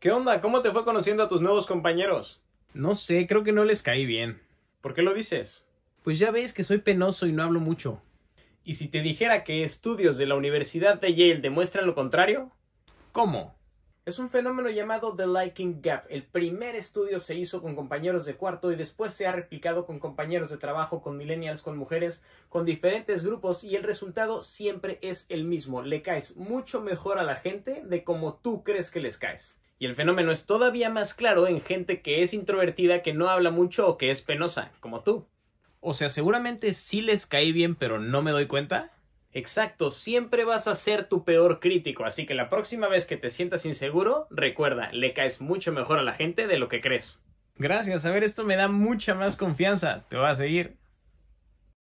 ¿Qué onda? ¿Cómo te fue conociendo a tus nuevos compañeros? No sé, creo que no les caí bien. ¿Por qué lo dices? Pues ya ves que soy penoso y no hablo mucho. ¿Y si te dijera que estudios de la Universidad de Yale demuestran lo contrario? ¿Cómo? Es un fenómeno llamado The Liking Gap. El primer estudio se hizo con compañeros de cuarto y después se ha replicado con compañeros de trabajo, con millennials, con mujeres, con diferentes grupos y el resultado siempre es el mismo. Le caes mucho mejor a la gente de como tú crees que les caes. Y el fenómeno es todavía más claro en gente que es introvertida, que no habla mucho o que es penosa, como tú. O sea, seguramente sí les caí bien, pero no me doy cuenta. Exacto, siempre vas a ser tu peor crítico, así que la próxima vez que te sientas inseguro, recuerda, le caes mucho mejor a la gente de lo que crees. Gracias, a ver, esto me da mucha más confianza. Te voy a seguir.